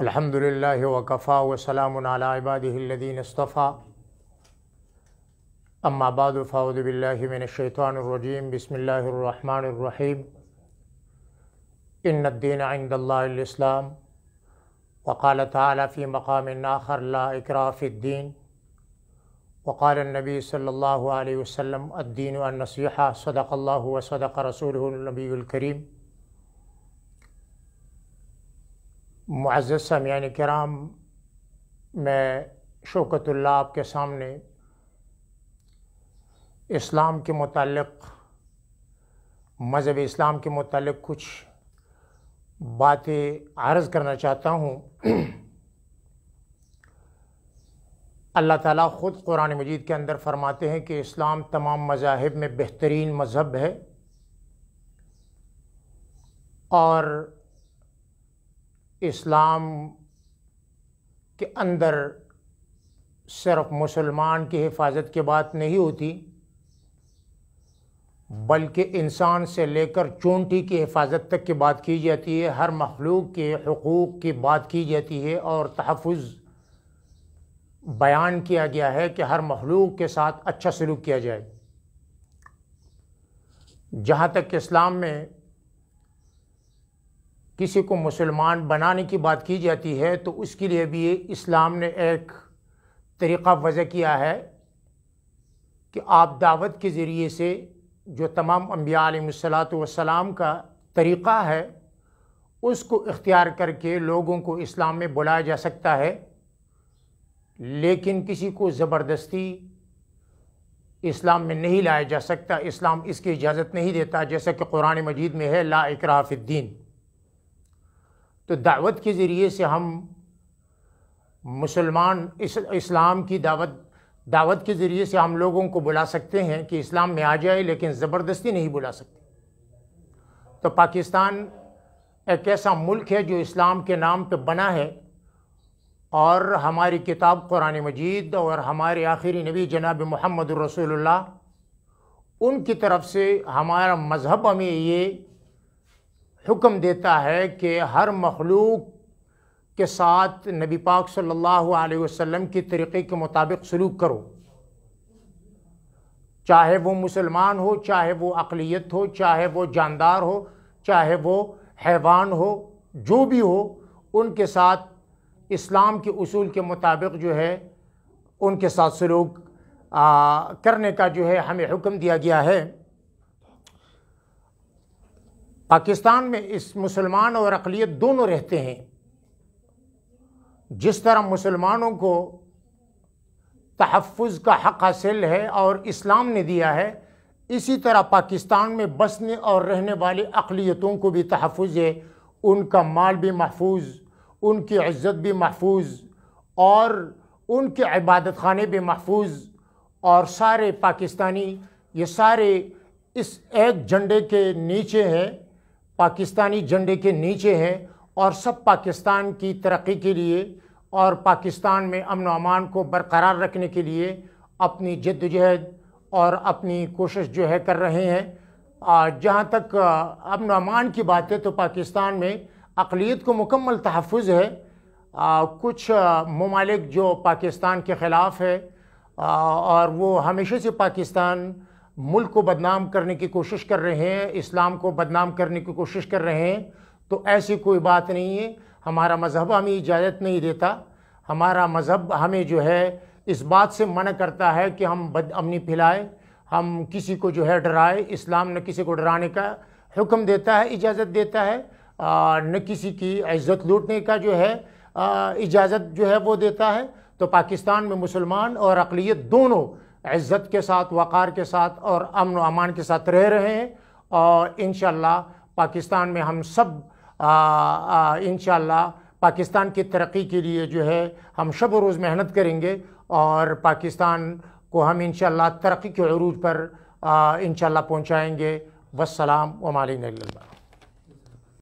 الحمد لله وكفى وسلام على عباده الذين اصطفى أما بعد فأعوذ بالله من الشيطان الرجيم بسم الله الرحمن الرحيم إن الدين عند الله الإسلام وقال تعالى في مقام آخر لا إكراه في الدين وقال النبي صلى الله عليه وسلم الدين النصيحة صدق الله وصدق رسوله النبي الكريم معزز سامان کرام میں شوکت اللہ آپ کے سامنے اسلام کے متعلق مذہب اسلام کے متعلق کچھ باتیں عرض کرنا چاہتا ہوں اللہ تعالیٰ خود قرآن مجید کے اندر فرماتے ہیں کہ اسلام تمام مذاہب میں بہترین مذہب ہے اور اسلام کے اندر صرف مسلمان کی حفاظت کے بات نہیں ہوتی بلکہ انسان سے لے کر چونٹی کی حفاظت تک کی بات کی جاتی ہے ہر مخلوق کے حقوق کی بات کی جاتی ہے اور تحفظ بیان کیا گیا ہے کہ ہر مخلوق کے ساتھ اچھا سلوک کیا جائے جہاں تک اسلام میں کسی کو مسلمان بنانے کی بات کی جاتی ہے تو اس کے لیے بھی اسلام نے ایک طریقہ وضع کیا ہے کہ آپ دعوت کے ذریعے سے جو تمام انبیاء علیہ مثلاط والسلام کا طریقہ ہے اس کو اختیار کر کے لوگوں کو اسلام میں بلایا جا سکتا ہے لیکن کسی کو زبردستی اسلام میں نہیں لایا جا سکتا اسلام اس کی اجازت نہیں دیتا جیسا کہ قرآن مجید میں ہے لا اکراف الدین تو دعوت کے ذریعے سے ہم مسلمان اسلام کی دعوت دعوت کے ذریعے سے ہم لوگوں کو بلا سکتے ہیں کہ اسلام میں آ جائے لیکن زبردستی نہیں بلا سکتے تو پاکستان ایک ایسا ملک ہے جو اسلام کے نام پہ بنا ہے اور ہماری کتاب قرآن مجید اور ہمارے آخری نبی جناب محمد الرسول اللہ ان کی طرف سے ہمارا مذہب ہمیں یہ حکم دیتا ہے کہ ہر مخلوق کے ساتھ نبی پاک صلی اللہ علیہ وسلم کی طریقے کے مطابق سلوک کرو چاہے وہ مسلمان ہو چاہے وہ اقلیت ہو چاہے وہ جاندار ہو چاہے وہ حیوان ہو جو بھی ہو ان کے ساتھ اسلام کے اصول کے مطابق جو ہے ان کے ساتھ سلوک کرنے کا جو ہے ہمیں حکم دیا گیا ہے پاکستان میں اس مسلمان اور اقلیت دونوں رہتے ہیں جس طرح مسلمانوں کو تحفظ کا حق حاصل ہے اور اسلام نے دیا ہے اسی طرح پاکستان میں بسنے اور رہنے والے اقلیتوں کو بھی تحفظ ہے ان کا مال بھی محفوظ ان کی عزت بھی محفوظ اور ان کے عبادت خانے بھی محفوظ اور سارے پاکستانی یہ سارے اس ایک جھنڈے کے نیچے ہیں پاکستانی جھنڈے کے نیچے ہیں اور سب پاکستان کی ترقی کے لیے اور پاکستان میں امن و امان کو برقرار رکھنے کے لیے اپنی جد و جہد اور اپنی کوشش جو ہے کر رہے ہیں جہاں تک امن و امان کی بات ہے تو پاکستان میں اقلیت کو مکمل تحفظ ہے کچھ ممالک جو پاکستان کے خلاف ہے اور وہ ہمیشہ سے پاکستان ملک کو بدنام کرنے کی کوشش کر رہے ہیں اسلام کو بدنام کرنے کی کوشش کر رہے ہیں تو ایسی کوئی بات نہیں ہے ہمارا مذہب ہمیں اجازت نہیں دیتا ہمارا مذہب ہمیں جو ہے اس بات سے منع کرتا ہے کہ ہم بد امنی پھیلائے ہم کسی کو جو ہے ڈرائے اسلام نہ کسی کو ڈرانے کا حکم دیتا ہے اجازت دیتا ہے نہ کسی کی عزت لوٹنے کا جو ہے اجازت جو ہے وہ دیتا ہے تو پاکستان میں مسلمان اور اقلیت دونوں عزت کے ساتھ وقار کے ساتھ اور امن و امان کے ساتھ رہ رہے ہیں اور انشاءاللہ پاکستان میں ہم سب انشاءاللہ پاکستان کی ترقی کے لیے جو ہے ہم شب و روز محنت کریں گے اور پاکستان کو ہم انشاءاللہ ترقی کے عروج پر انشاءاللہ پہنچائیں گے والسلام و اللہ